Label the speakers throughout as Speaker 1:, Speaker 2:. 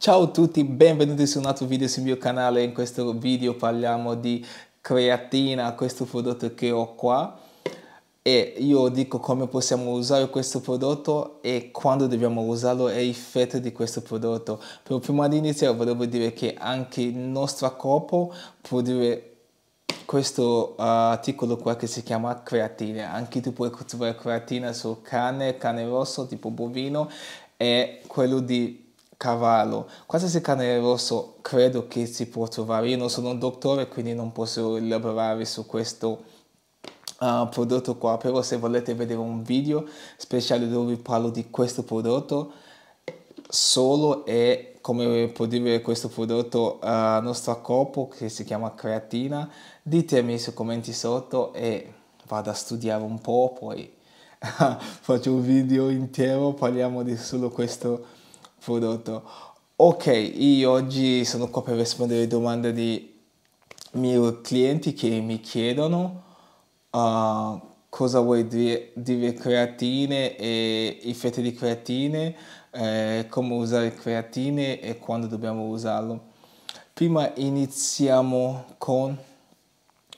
Speaker 1: Ciao a tutti, benvenuti su un altro video sul mio canale, in questo video parliamo di creatina, questo prodotto che ho qua e io dico come possiamo usare questo prodotto e quando dobbiamo usarlo e i effetti di questo prodotto. Però prima di iniziare volevo dire che anche il nostro corpo può dire questo uh, articolo qua che si chiama creatina. Anche tu puoi coltivare creatina su cane, cane rosso tipo bovino e quello di cavallo. Qualsiasi cane rosso credo che si può trovare. Io non sono un dottore, quindi non posso elaborare su questo uh, prodotto qua, però se volete vedere un video speciale dove parlo di questo prodotto solo e come può dire questo prodotto a uh, nostro corpo che si chiama creatina, ditemi sui commenti sotto e vado a studiare un po', poi faccio un video intero, parliamo di solo questo prodotto. Ok, io oggi sono qua per rispondere alle domande di miei clienti che mi chiedono uh, cosa vuoi dire, dire creatine e effetti di creatine, eh, come usare creatine e quando dobbiamo usarlo. Prima iniziamo con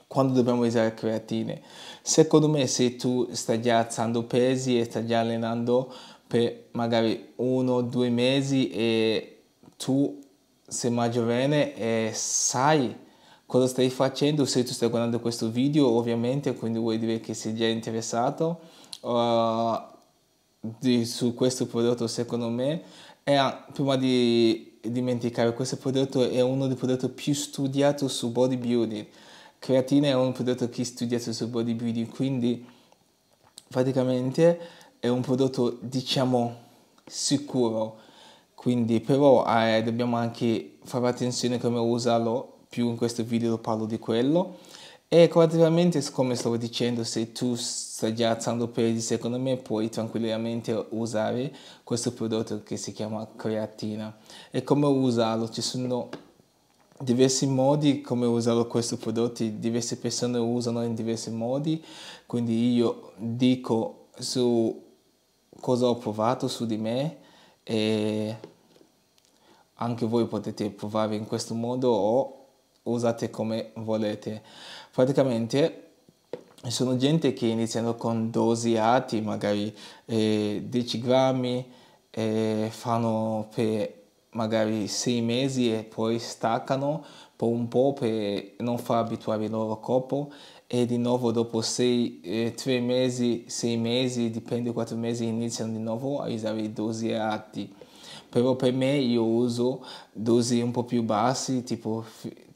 Speaker 1: quando dobbiamo usare creatine. Secondo me se tu stai già alzando pesi e stai già allenando per magari uno o due mesi e tu sei mai giovane e sai cosa stai facendo, se tu stai guardando questo video ovviamente, quindi vuoi dire che sei già interessato uh, di, su questo prodotto secondo me. E ah, prima di dimenticare, questo prodotto è uno dei prodotti più studiati su bodybuilding. Creatina è un prodotto che è studiato su bodybuilding, quindi praticamente è un prodotto diciamo sicuro, quindi però eh, dobbiamo anche fare attenzione come usarlo, più in questo video parlo di quello. E relativamente, come stavo dicendo, se tu stai già alzando pesi, secondo me puoi tranquillamente usare questo prodotto che si chiama creatina. E come usarlo? Ci sono diversi modi come usare questo prodotto, diverse persone usano in diversi modi, quindi io dico su cosa ho provato su di me e anche voi potete provare in questo modo o usate come volete. Praticamente sono gente che iniziano con dosi alti, magari eh, 10 grammi, e fanno per magari 6 mesi e poi staccano per un po' per non far abituare il loro corpo e di nuovo dopo sei, eh, tre mesi, sei mesi, dipende quattro mesi, iniziano di nuovo a usare i dosi alti. Però per me io uso dosi un po' più bassi, tipo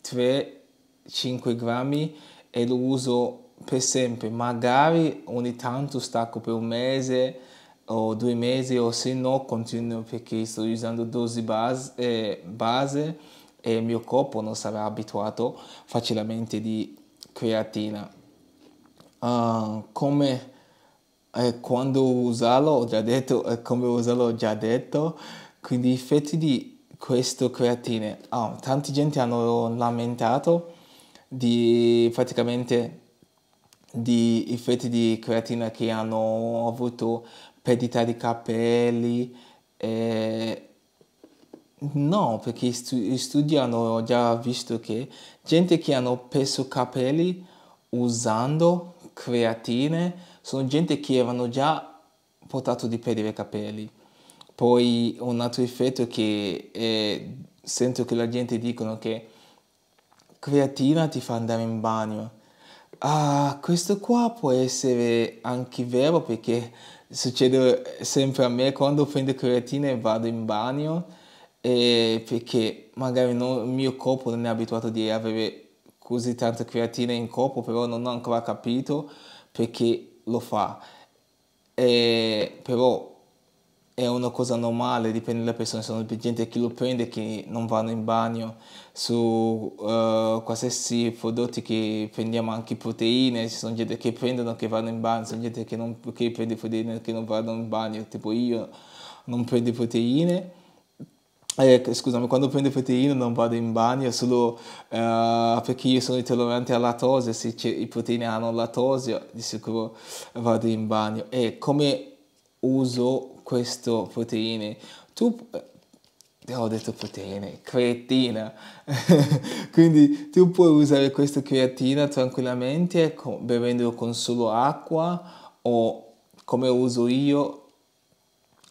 Speaker 1: 3-5 grammi e lo uso per sempre. Magari ogni tanto stacco per un mese o due mesi o se no continuo perché sto usando dosi base, eh, base e il mio corpo non sarà abituato facilmente di creatina. Uh, come eh, quando usarlo, ho già detto, eh, come usarlo ho già detto, quindi gli effetti di questo creatine. Oh, tanti gente hanno lamentato di praticamente di effetti di creatina che hanno avuto perdita di capelli e eh, No, perché gli studi hanno già visto che gente che hanno perso capelli usando creatine sono gente che avevano già portato di perdere i capelli. Poi un altro effetto che eh, sento che la gente dicono che creatina ti fa andare in bagno. Ah, questo qua può essere anche vero perché succede sempre a me quando prendo creatina e vado in bagno eh, perché magari non, il mio corpo non è abituato di avere così tanta creatina in corpo, però non ho ancora capito perché lo fa. Eh, però è una cosa normale, dipende dalle persone, sono gente che lo prende, che non vanno in bagno, su uh, qualsiasi prodotti che prendiamo, anche proteine, ci sono gente che prendono che vanno in bagno, ci sono gente che, non, che prende proteine che non vanno in bagno, tipo io non prendo proteine eh, scusami, quando prendo proteine non vado in bagno solo eh, perché io sono intollerante alla lattosio, se i proteine hanno lattosio di sicuro vado in bagno. E come uso queste proteine? Tu, eh, ho detto proteine, creatina, quindi tu puoi usare questa creatina tranquillamente con, bevendo con solo acqua o come uso io,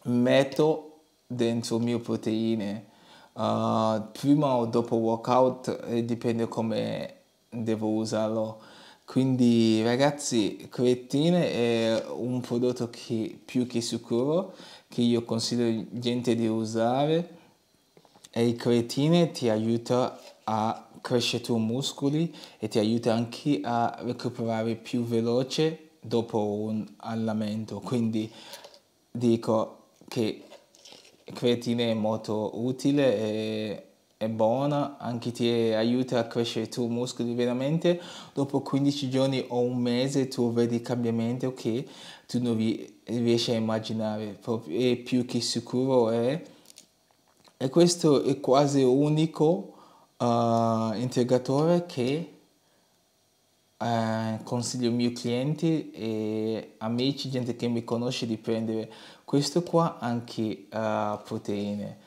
Speaker 1: metto dentro mie proteine. Uh, prima o dopo workout eh, dipende come devo usarlo. Quindi ragazzi, creatine è un prodotto che, più che sicuro che io consiglio gente di usare e il creatine ti aiuta a crescere i tuoi muscoli e ti aiuta anche a recuperare più veloce dopo un allenamento. Quindi dico che creatine è molto utile e è buona, anche ti aiuta a crescere i tuoi muscoli veramente. Dopo 15 giorni o un mese tu vedi cambiamenti che tu non riesci a immaginare, è più che sicuro è. E questo è quasi l'unico uh, eh, integratore che eh, consiglio i miei clienti e amici, gente che mi conosce di prendere questo qua anche uh, proteine.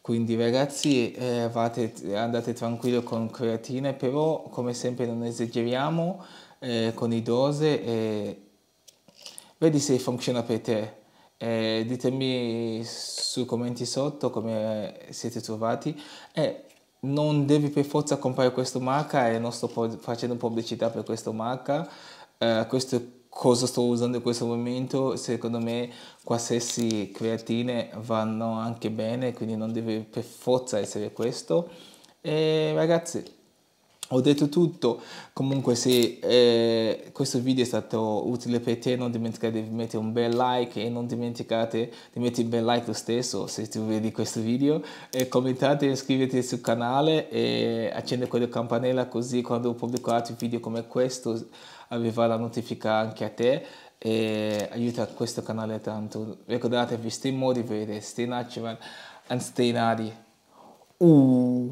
Speaker 1: Quindi ragazzi eh, vate, andate tranquillo con creatine, però come sempre non esageriamo eh, con i dose e vedi se funziona per te. Eh, ditemi sui commenti sotto come siete trovati. Eh, non devi per forza comprare questa marca e non sto facendo pubblicità per questa marca, uh, questo cosa sto usando in questo momento, secondo me qualsiasi creatine vanno anche bene, quindi non deve per forza essere questo. E ragazzi, ho detto tutto, comunque se eh, questo video è stato utile per te non dimenticate di mettere un bel like e non dimenticate di mettere un bel like lo stesso se tu vedi questo video e commentate, iscrivetevi sul canale e accendete quella campanella così quando ho pubblicato video come questo arriva la notifica anche a te e aiuta questo canale tanto. Ricordatevi, stay motivated, stay natural and stay naughty. Uh.